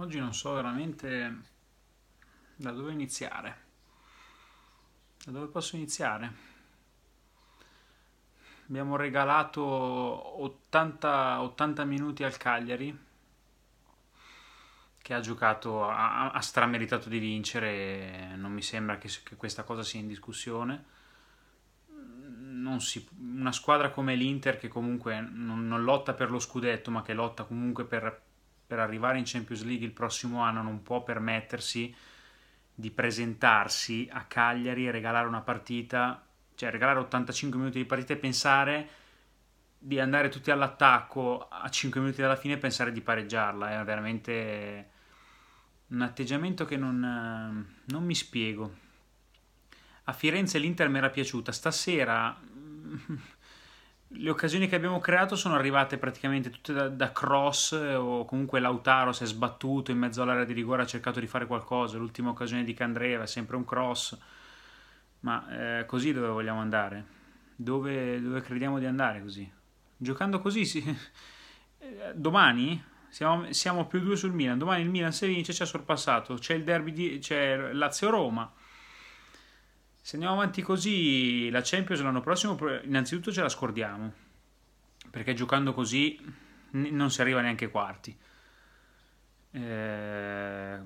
Oggi non so veramente da dove iniziare. Da dove posso iniziare? Abbiamo regalato 80, 80 minuti al Cagliari, che ha giocato, ha, ha strameritato di vincere, non mi sembra che, che questa cosa sia in discussione. Si, una squadra come l'Inter che comunque non, non lotta per lo scudetto, ma che lotta comunque per, per arrivare in Champions League il prossimo anno non può permettersi di presentarsi a Cagliari e regalare una partita, cioè regalare 85 minuti di partita e pensare di andare tutti all'attacco a 5 minuti dalla fine e pensare di pareggiarla. È veramente un atteggiamento che non, non mi spiego. A Firenze l'Inter mi era piaciuta, stasera le occasioni che abbiamo creato sono arrivate praticamente tutte da, da, cross eh, o comunque Lautaro si è sbattuto in mezzo all'area di rigore, ha cercato di fare qualcosa, l'ultima occasione di Candreva è sempre un cross, ma eh, così dove vogliamo andare? Dove, dove, crediamo di andare così? Giocando così, sì. Eh, domani siamo, siamo più due sul Milan, domani il Milan se vince ci ha sorpassato, c'è il derby, di, c'è Lazio-Roma, se andiamo avanti così, la Champions l'anno prossimo innanzitutto ce la scordiamo, perché giocando così non si arriva neanche ai quarti. Eh,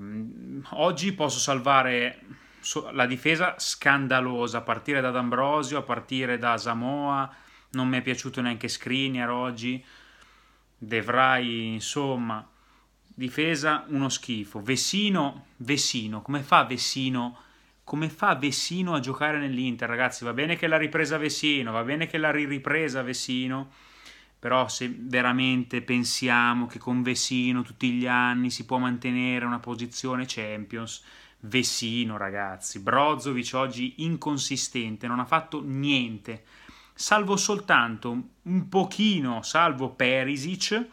oggi posso salvare la difesa scandalosa, a partire da D'Ambrosio, a partire da Samoa, non mi è piaciuto neanche Skriniar oggi, Devrai, insomma, difesa uno schifo. Vessino, Vessino, come fa Vessino come fa Vessino a giocare nell'Inter, ragazzi? Va bene che l'ha ripresa Vessino, va bene che l'ha ripresa Vessino, però se veramente pensiamo che con Vessino tutti gli anni si può mantenere una posizione Champions, Vessino, ragazzi. Brozovic oggi inconsistente, non ha fatto niente, salvo soltanto un pochino, salvo Perisic,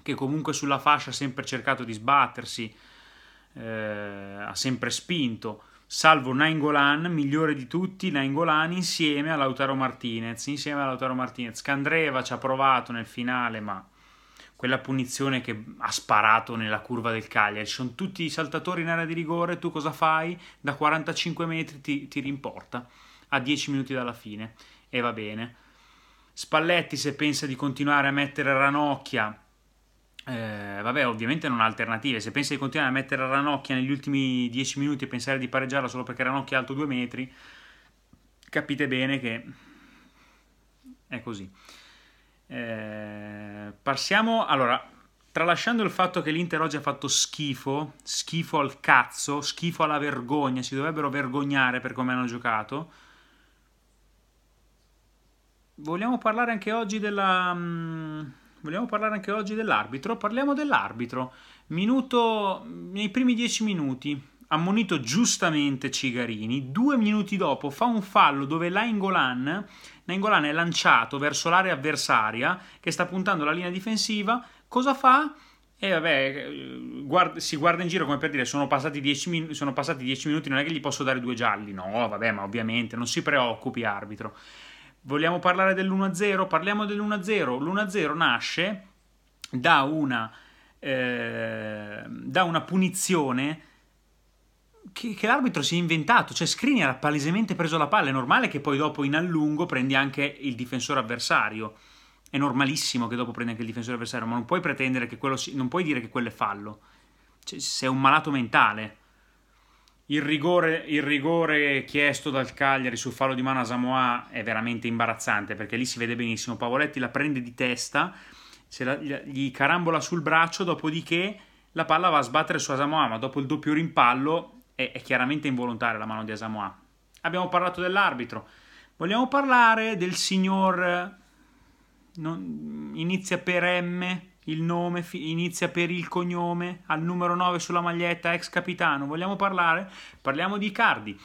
che comunque sulla fascia ha sempre cercato di sbattersi, eh, ha sempre spinto salvo Nainggolan, migliore di tutti, Nainggolan insieme a Lautaro Martinez, insieme a Lautaro Martinez. Candreva ci ha provato nel finale, ma quella punizione che ha sparato nella curva del Cagliari, sono tutti i saltatori in area di rigore, tu cosa fai? Da 45 metri ti, ti rimporta a 10 minuti dalla fine e va bene. Spalletti se pensa di continuare a mettere Ranocchia eh, vabbè, ovviamente non ha alternative. Se pensi di continuare a mettere Ranocchia negli ultimi 10 minuti e pensare di pareggiarla solo perché Ranocchia è alto 2 metri, capite bene che è così. Eh, passiamo allora. Tralasciando il fatto che l'Inter oggi ha fatto schifo, schifo al cazzo, schifo alla vergogna, si dovrebbero vergognare per come hanno giocato. Vogliamo parlare anche oggi della. Mh, mm, vogliamo parlare anche oggi dell'arbitro? Parliamo dell'arbitro. Minuto, nei primi dieci minuti, ammonito giustamente Cigarini, due minuti dopo fa un fallo dove Nainggolan, Nainggolan è lanciato verso l'area avversaria che sta puntando la linea difensiva, cosa fa? E eh, vabbè, eh, guarda, si guarda in giro come per dire sono passati, dieci min- sono passati 10 minuti, non è che gli posso dare due gialli, no vabbè ma ovviamente non si preoccupi arbitro. Vogliamo parlare dell'1-0? Parliamo dell'1-0. L'1-0 nasce da una, eh, da una punizione che, che, l'arbitro si è inventato. Cioè, Scrini era palesemente preso la palla. È normale che poi dopo in allungo prendi anche il difensore avversario. È normalissimo che dopo prendi anche il difensore avversario, ma non puoi pretendere che quello si, non puoi dire che quello è fallo. Cioè, sei un malato mentale. Il rigore, il rigore, chiesto dal Cagliari sul fallo di mano a Samoa è veramente imbarazzante perché lì si vede benissimo. Pavoletti la prende di testa, la, gli carambola sul braccio, dopodiché la palla va a sbattere su Asamoa, ma dopo il doppio rimpallo è, è chiaramente involontaria la mano di Asamoa. Abbiamo parlato dell'arbitro, vogliamo parlare del signor... Non, inizia per M il nome fi- inizia per il cognome, al numero 9 sulla maglietta, ex capitano, vogliamo parlare? Parliamo di Icardi.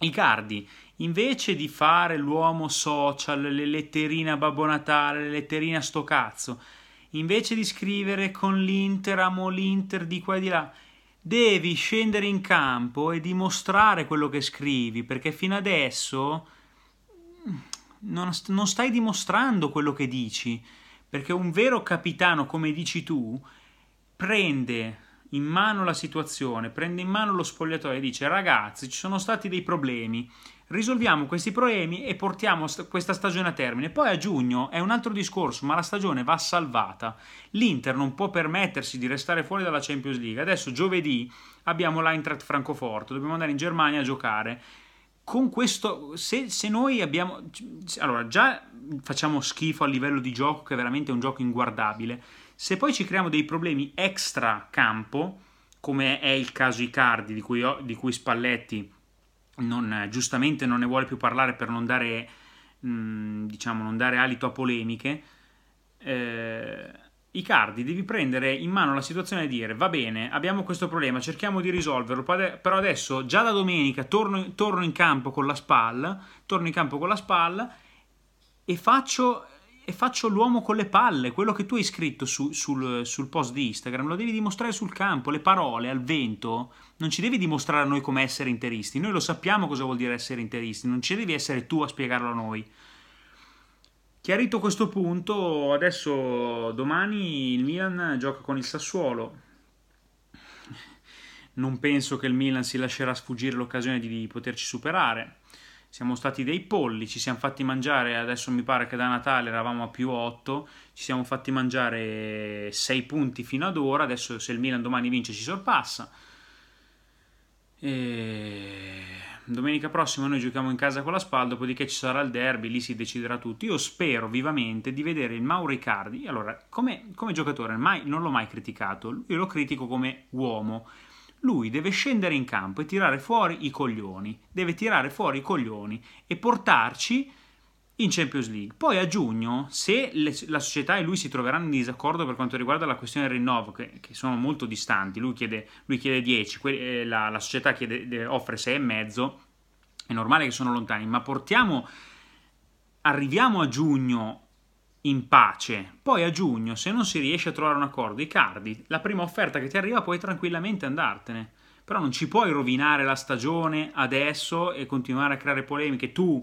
Icardi, invece di fare l'uomo social, le letterine a Babbo Natale, le letterine a sto cazzo, invece di scrivere con l'Inter, amo l'Inter di qua e di là, devi scendere in campo e dimostrare quello che scrivi, perché fino adesso mm, non, non stai dimostrando quello che dici. Perché un vero capitano, come dici tu, prende in mano la situazione, prende in mano lo spogliatoio e dice ragazzi ci sono stati dei problemi, risolviamo questi problemi e portiamo st- questa stagione a termine. Poi a giugno è un altro discorso, ma la stagione va salvata. L'Inter non può permettersi di restare fuori dalla Champions League. Adesso giovedì abbiamo l'Eintracht Francoforte, dobbiamo andare in Germania a giocare con questo, se, se, noi abbiamo, allora già facciamo schifo a livello di gioco che è veramente un gioco inguardabile, se poi ci creiamo dei problemi extra campo, come è il caso Icardi di cui, di cui Spalletti non, giustamente non ne vuole più parlare per non dare, mh, mm, diciamo, non dare alito a polemiche, eh, Icardi, devi prendere in mano la situazione e dire va bene, abbiamo questo problema, cerchiamo di risolverlo, però adesso già da domenica torno, torno in campo con la spalla, torno in campo con la spalla e faccio, e faccio l'uomo con le palle, quello che tu hai scritto su, sul, sul, post di Instagram, lo devi dimostrare sul campo, le parole al vento, non ci devi dimostrare a noi come essere interisti, noi lo sappiamo cosa vuol dire essere interisti, non ci devi essere tu a spiegarlo a noi. Chiarito questo punto, adesso domani il Milan gioca con il Sassuolo. Non penso che il Milan si lascerà sfuggire l'occasione di poterci superare. Siamo stati dei polli, ci siamo fatti mangiare, adesso mi pare che da Natale eravamo a più 8, ci siamo fatti mangiare 6 punti fino ad ora, adesso se il Milan domani vince ci sorpassa. E domenica prossima noi giochiamo in casa con la SPAL, dopodiché ci sarà il derby, lì si deciderà tutto. Io spero vivamente di vedere il Mauro Icardi. Allora, come, come giocatore mai, non l'ho mai criticato, io lo critico come uomo. Lui deve scendere in campo e tirare fuori i coglioni, deve tirare fuori i coglioni e portarci in Champions League. Poi a giugno, se le, la società e lui si troveranno in disaccordo per quanto riguarda la questione del rinnovo, che, che sono molto distanti, lui chiede, lui chiede 10, que- eh, la, la, società chiede, de- eh, offre 6,5, è normale che sono lontani, ma portiamo, arriviamo a giugno in pace. Poi a giugno, se non si riesce a trovare un accordo, i cardi, la prima offerta che ti arriva puoi tranquillamente andartene. Però non ci puoi rovinare la stagione adesso e continuare a creare polemiche. Tu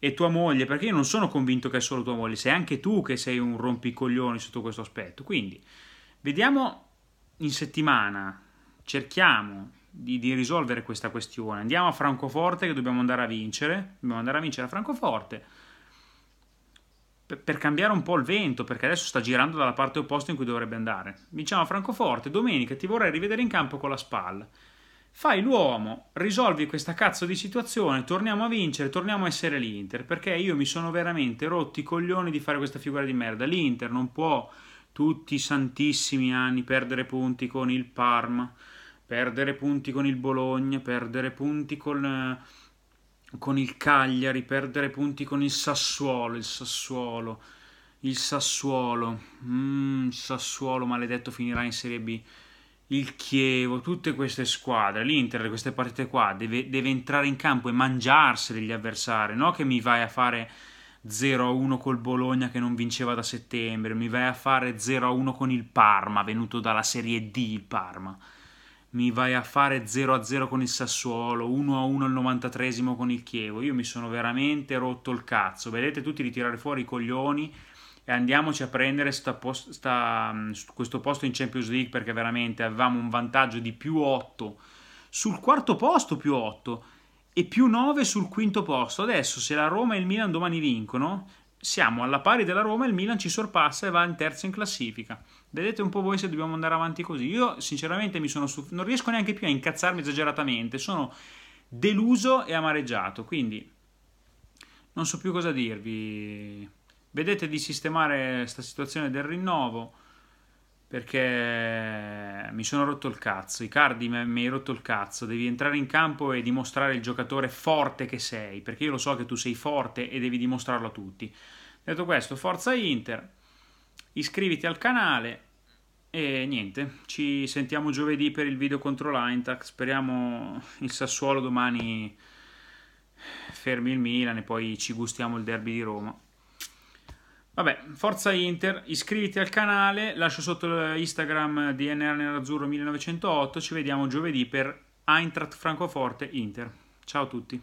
e tua moglie, perché io non sono convinto che è solo tua moglie, sei anche tu che sei un rompicoglioni sotto questo aspetto. Quindi vediamo in settimana, cerchiamo di, di, risolvere questa questione. Andiamo a Francoforte che dobbiamo andare a vincere, dobbiamo andare a vincere a Francoforte per, per cambiare un po' il vento, perché adesso sta girando dalla parte opposta in cui dovrebbe andare. Vinciamo a Francoforte, domenica ti vorrei rivedere in campo con la spalla. Fai l'uomo, risolvi questa cazzo di situazione, torniamo a vincere, torniamo a essere l'Inter, perché io mi sono veramente rotti i coglioni di fare questa figura di merda. L'Inter non può tutti i santissimi anni perdere punti con il Parma, perdere punti con il Bologna, perdere punti con, eh, con il Cagliari, perdere punti con il Sassuolo, il Sassuolo, il Sassuolo, mm, il Sassuolo maledetto finirà in Serie B il Chievo, tutte queste squadre, l'Inter, queste partite qua, deve, deve entrare in campo e mangiarsi degli avversari, no che mi vai a fare 0-1 col Bologna che non vinceva da settembre, mi vai a fare 0-1 con il Parma, venuto dalla Serie D il Parma, mi vai a fare 0-0 con il Sassuolo, 1-1 al 93 con il Chievo, io mi sono veramente rotto il cazzo, vedete tutti ritirare fuori i coglioni e andiamoci a prendere sta post, sta, mm, questo posto in Champions League perché veramente avevamo un vantaggio di più 8 sul quarto posto più 8 e più 9 sul quinto posto. Adesso se la Roma e il Milan domani vincono, siamo alla pari della Roma, il Milan ci sorpassa e va in terzo in classifica. Vedete un po' voi se dobbiamo andare avanti così. Io sinceramente mi sono suff- non riesco neanche più a incazzarmi esageratamente, sono deluso e amareggiato, quindi non so più cosa dirvi. Vedete di sistemare questa situazione del rinnovo perché mi sono rotto il cazzo, i cardi mi hai rotto il cazzo, devi entrare in campo e dimostrare il giocatore forte che sei, perché io lo so che tu sei forte e devi dimostrarlo a tutti. Detto questo, forza Inter, iscriviti al canale e niente, ci sentiamo giovedì per il video contro l'Intac, speriamo il Sassuolo domani fermi il Milan e poi ci gustiamo il derby di Roma. Vabbè, forza Inter, iscriviti al canale, lascio sotto Instagram di NR Nerazzurro 1908, ci vediamo giovedì per Eintracht Francoforte Inter. Ciao a tutti.